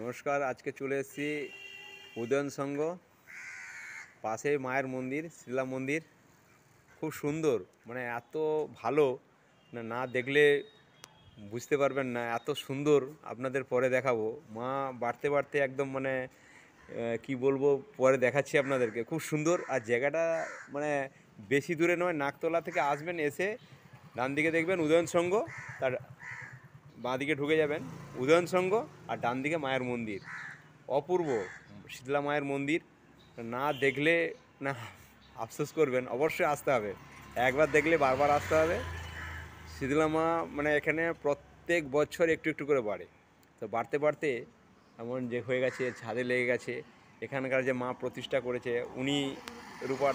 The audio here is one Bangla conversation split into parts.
নমস্কার আজকে চলে এসেছি উদয়ন সংঘ পাশে মায়ের মন্দির শিলা মন্দির খুব সুন্দর মানে এত ভালো না না দেখলে বুঝতে পারবেন না এত সুন্দর আপনাদের পরে দেখাবো মা বাড়তে বাড়তে একদম মানে কি বলবো পরে দেখাচ্ছি আপনাদেরকে খুব সুন্দর আর জায়গাটা মানে বেশি দূরে নয় নাকতলা থেকে আসবেন এসে ডান দিকে দেখবেন উদয়ন সঙ্গ তার বাঁ দিকে ঢুকে যাবেন উদয়ন সংঘ আর ডান দিকে মায়ের মন্দির অপূর্ব শীতলা মায়ের মন্দির না দেখলে না আফসোস করবেন অবশ্যই আসতে হবে একবার দেখলে বারবার আসতে হবে শীতলা মা মানে এখানে প্রত্যেক বছর একটু একটু করে বাড়ে তো বাড়তে বাড়তে এমন যে হয়ে গেছে ছাদে লেগে গেছে এখানকার যে মা প্রতিষ্ঠা করেছে উনি রূপার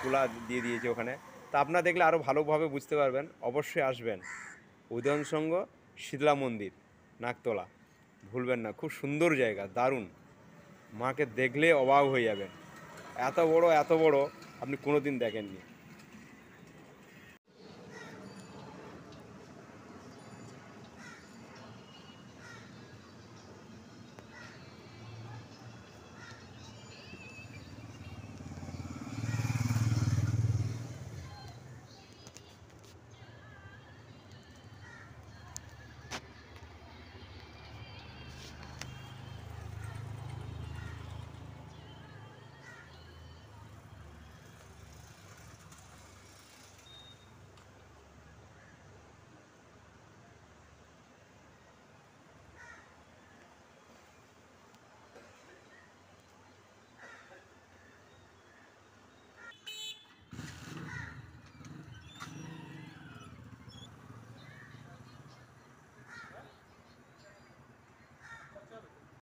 কুলা দিয়ে দিয়েছে ওখানে তা আপনার দেখলে আরও ভালোভাবে বুঝতে পারবেন অবশ্যই আসবেন উদয়ন সঙ্গ শীতলা মন্দির নাকতলা ভুলবেন না খুব সুন্দর জায়গা দারুণ মাকে দেখলে অবাক হয়ে যাবেন এত বড় এত বড় আপনি কোনো দিন দেখেননি